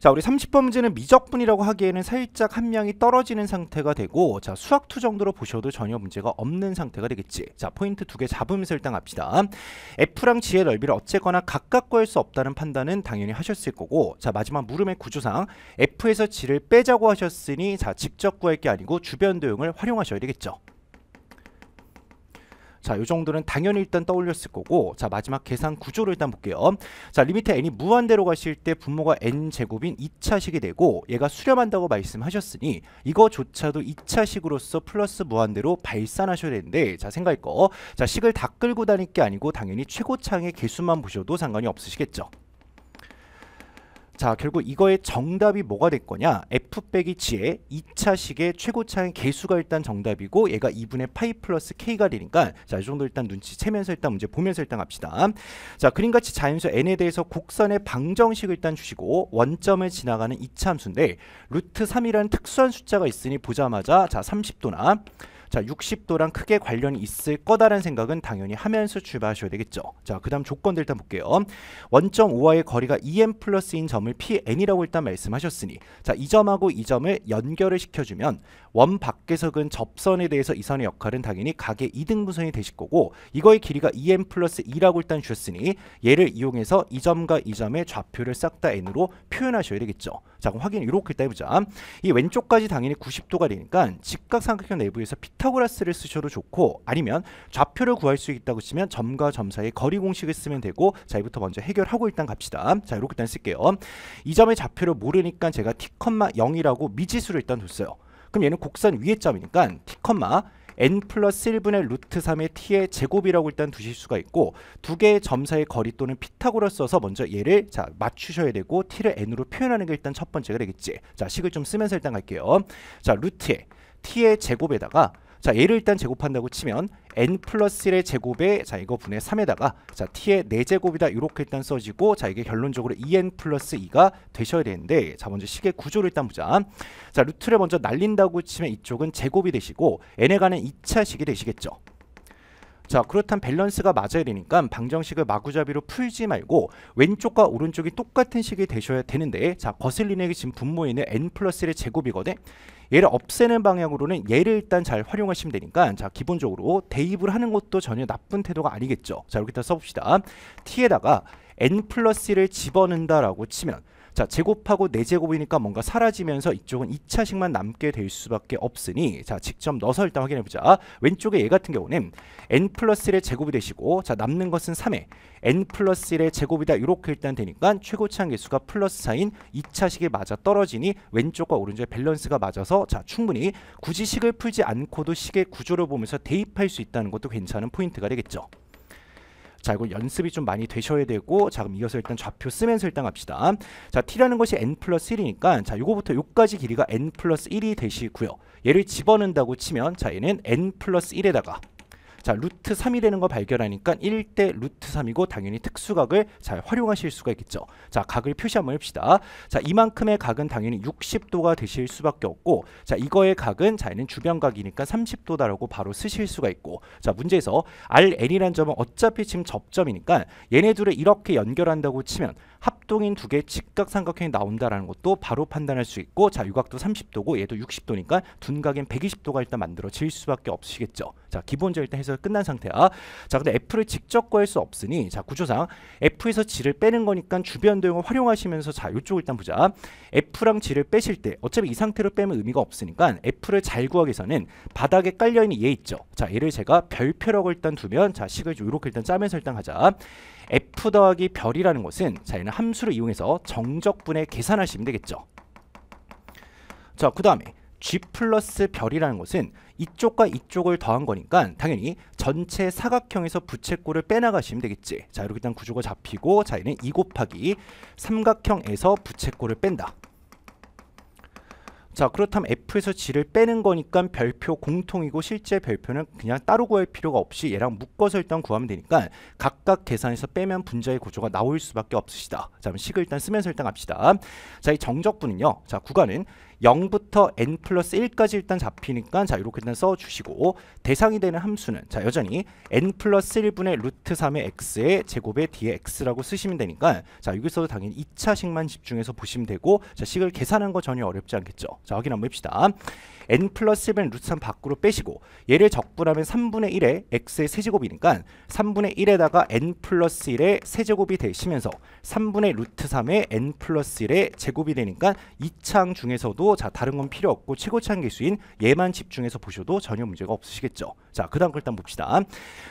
자, 우리 30번 문제는 미적분이라고 하기에는 살짝 함량이 떨어지는 상태가 되고 자, 수학투 정도로 보셔도 전혀 문제가 없는 상태가 되겠지. 자, 포인트 두 개 잡으면서 일단 갑시다. F랑 G의 넓이를 어쨌거나 각각 구할 수 없다는 판단은 당연히 하셨을 거고 자, 마지막 물음의 구조상 F에서 G를 빼자고 하셨으니 자, 직접 구할 게 아니고 주변 도형을 활용하셔야 되겠죠. 자, 요 정도는 당연히 일단 떠올렸을 거고 자, 마지막 계산 구조를 일단 볼게요. 자, 리미트 n이 무한대로 가실 때 분모가 n 제곱인 2차식이 되고 얘가 수렴한다고 말씀하셨으니 이거조차도 2차식으로서 플러스 무한대로 발산하셔야 되는데 자, 생각할 거. 자, 식을 다 끌고 다닐 게 아니고 당연히 최고창의 개수만 보셔도 상관이 없으시겠죠. 자 결국 이거의 정답이 뭐가 될 거냐 f 빼기 g의 2차식의 최고차인 개수가 일단 정답이고 얘가 2분의 파이 플러스 k가 되니까 자 이 정도 일단 눈치채면서 일단 문제 보면서 일단 갑시다 자 그림같이 자연수 n에 대해서 곡선의 방정식을 일단 주시고 원점을 지나가는 이차 함수인데 루트 3이라는 특수한 숫자가 있으니 보자마자 자 30도나 자 60도랑 크게 관련이 있을 거다라는 생각은 당연히 하면서 출발하셔야 되겠죠. 자그 다음 조건들 일단 볼게요. 원점 OR의 거리가 EM 플러스인 점을 PN이라고 일단 말씀하셨으니 자 이 점하고 이 점을 연결을 시켜주면 원 밖에서 근 접선에 대해서 이 선의 역할은 당연히 각의 2등분선이 되실 거고 이거의 길이가 EM 플러스 2라고 일단 주셨으니 얘를 이용해서 이 점과 이 점의 좌표를 싹 다 N으로 표현하셔야 되겠죠. 자 그럼 확인 이렇게 일단 해보자. 이 왼쪽까지 당연히 90도가 되니까 직각삼각형 내부에서 피타고라스를 쓰셔도 좋고 아니면 좌표를 구할 수 있다고 치면 점과 점 사이의 거리 공식을 쓰면 되고 자 이부터 먼저 해결하고 일단 갑시다. 자 이렇게 일단 쓸게요. 이 점의 좌표를 모르니까 제가 t, 0이라고 미지수를 일단 뒀어요. 그럼 얘는 곡선 위의 점이니까 t, n 플러스 1분의 루트 3의 t의 제곱이라고 일단 두실 수가 있고 두 개의 점사의 거리 또는 피타고라스 써서 먼저 얘를 자 맞추셔야 되고 t를 n으로 표현하는 게 일단 첫 번째가 되겠지 자 식을 좀 쓰면서 일단 갈게요 자 루트 t의 제곱에다가 자 얘를 일단 제곱한다고 치면 n 플러스 1의 제곱에 자 이거 분의 3에다가 자 t의 4제곱이다 이렇게 일단 써지고 자 이게 결론적으로 2n 플러스 2가 되셔야 되는데 자 먼저 식의 구조를 일단 보자 자 루트를 먼저 날린다고 치면 이쪽은 제곱이 되시고 n에 관한 2차식이 되시겠죠 자 그렇다면 밸런스가 맞아야 되니까 방정식을 마구잡이로 풀지 말고 왼쪽과 오른쪽이 똑같은 식이 되셔야 되는데 자 거슬리는 지금 분모에는 있 n 플러스 1의 제곱이거든 얘를 없애는 방향으로는 얘를 일단 잘 활용하시면 되니까 자 기본적으로 대입을 하는 것도 전혀 나쁜 태도가 아니겠죠 자 이렇게 다 써봅시다 t에다가 n 플러스 1을 집어넣는다라고 치면 자 제곱하고 네제곱이니까 뭔가 사라지면서 이쪽은 2차식만 남게 될 수밖에 없으니 자 직접 넣어서 일단 확인해보자 왼쪽에 얘 같은 경우는 n 플러스 1의 제곱이 되시고 자 남는 것은 3에 n 플러스 1의 제곱이다 이렇게 일단 되니까 최고차항 계수가 플러스 4인 2차식에 맞아 떨어지니 왼쪽과 오른쪽의 밸런스가 맞아서 자 충분히 굳이 식을 풀지 않고도 식의 구조를 보면서 대입할 수 있다는 것도 괜찮은 포인트가 되겠죠 자 이거 연습이 좀 많이 되셔야 되고 자 그럼 이어서 일단 좌표 쓰면서 일단 갑시다 자 t라는 것이 n 플러스 1이니까 자 요거부터 요까지 길이가 n 플러스 1이 되시고요 얘를 집어넣는다고 치면 자 얘는 n 플러스 1에다가 자 루트 3이라는 거 발견하니까 1대 루트 3이고 당연히 특수각을 잘 활용하실 수가 있겠죠. 자 각을 표시 한번 해봅시다. 자 이만큼의 각은 당연히 60도가 되실 수밖에 없고 자 이거의 각은 자 얘는 주변각이니까 30도다라고 바로 쓰실 수가 있고 자 문제에서 r n 이란 점은 어차피 지금 접점이니까 얘네 둘을 이렇게 연결한다고 치면 합동인 두 개의 직각삼각형이 나온다라는 것도 바로 판단할 수 있고 자 유각도 30도고 얘도 60도니까 둔각인 120도가 일단 만들어질 수밖에 없으시겠죠. 자, 기본적 일단 해서 끝난 상태야. 자, 근데 F를 직접 구할 수 없으니 자, 구조상 F에서 G를 빼는 거니까 주변 대형을 활용하시면서 자, 이쪽 일단 보자. F랑 G를 빼실 때 어차피 이 상태로 빼면 의미가 없으니까 F를 잘 구하기 위해서는 바닥에 깔려 있는 얘 있죠. 자, 얘를 제가 별표라고 일단 두면 자, 식을 요렇게 일단 짜면서 일단 하자. F 더하기 별이라는 것은 자, 얘는 함수를 이용해서 정적분에 계산하시면 되겠죠. 자, 그 다음에 G 플러스 별이라는 것은 이쪽과 이쪽을 더한 거니까 당연히 전체 사각형에서 부채꼴을 빼나가시면 되겠지. 자 이렇게 일단 구조가 잡히고 자 얘는 2 e 곱하기 삼각형에서 부채꼴을 뺀다. 자 그렇다면 F에서 G를 빼는 거니까 별표 공통이고 실제 별표는 그냥 따로 구할 필요가 없이 얘랑 묶어서 일단 구하면 되니까 각각 계산해서 빼면 분자의 구조가 나올 수밖에 없으시다. 자 그럼 식을 일단 쓰면서 일단 갑시다. 자 이 정적분은요. 자 구간은 0부터 n 플러스 1까지 일단 잡히니까 자 이렇게 일단 써주시고 대상이 되는 함수는 자 여전히 n 플러스 1분의 루트 3의 x의 제곱의 d x라고 쓰시면 되니까 자 여기서도 당연히 2차식만 집중해서 보시면 되고 자 식을 계산한 거 전혀 어렵지 않겠죠 자 확인 한번 봅시다 n 플러스 1분의 루트 3 밖으로 빼시고 얘를 적분하면 3분의 1의 x의 세제곱이니까 3분의 1에다가 n 플러스 1의 세제곱이 되시면서 3분의 루트 3의 n 플러스 1의 제곱이 되니까 2창 중에서도 자 다른 건 필요 없고 최고치한 개수인 얘만 집중해서 보셔도 전혀 문제가 없으시겠죠. 자그 다음 걸 일단 봅시다.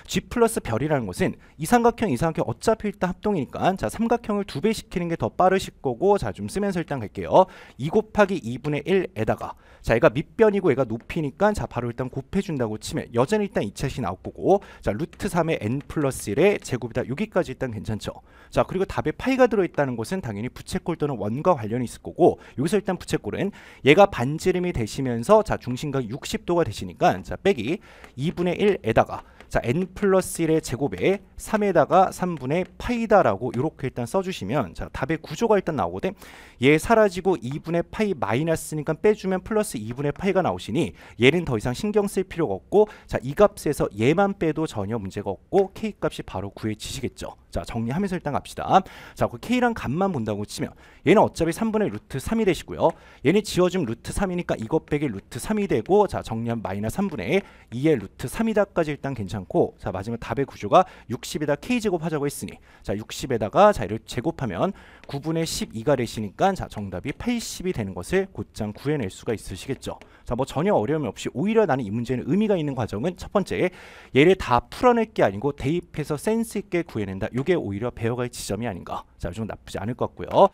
G 플러스 별이라는 것은 이 삼각형 이 삼각형 어차피 일단 합동이니까 자 삼각형을 두 배 시키는 게 더 빠르실 거고 자 좀 쓰면서 일단 갈게요. 2 곱하기 2분의 1에다가 자 얘가 밑변이고 얘가 높이니까 자 바로 일단 곱해준다고 치면 여전히 일단 이차이 나올 거고 자 루트 3의 n 플러스 1의 제곱이다 여기까지 일단 괜찮죠. 자 그리고 답에 파이가 들어있다는 것은 당연히 부채꼴 또는 원과 관련이 있을 거고 여기서 일단 부채꼴은 얘가 반지름이 되시면서 자 중심각 60도가 되시니까 자 빼기 2분의 1에다가 자 n 플러스 1의 제곱에 3에다가 3분의 파이다라고 이렇게 일단 써주시면 자 답의 구조가 일단 나오거든 얘 사라지고 2분의 파이 마이너스니까 빼주면 플러스 2분의 파이가 나오시니 얘는 더 이상 신경 쓸 필요가 없고 자 이 값에서 얘만 빼도 전혀 문제가 없고 k 값이 바로 구해지시겠죠 자 정리하면서 일단 갑시다. 자 그 K랑 값만 본다고 치면 얘는 어차피 3분의 루트 3이 되시고요. 얘는 지워지면 루트 3이니까 이것 빼기 루트 3이 되고 자 정리하면 마이너스 3분의 2의 루트 3이다까지 일단 괜찮고 자 마지막 답의 구조가 60에다 K제곱 하자고 했으니 자 60에다가 자 이를 제곱하면 9분의 12가 되시니까 자 정답이 80이 되는 것을 곧장 구해낼 수가 있으시겠죠. 자 뭐 전혀 어려움이 없이 오히려 나는 이 문제는 의미가 있는 과정은 첫 번째 얘를 다 풀어낼 게 아니고 대입해서 센스 있게 구해낸다. 이게 오히려 배어가의 지점이 아닌가. 자, 좀 나쁘지 않을 것 같고요.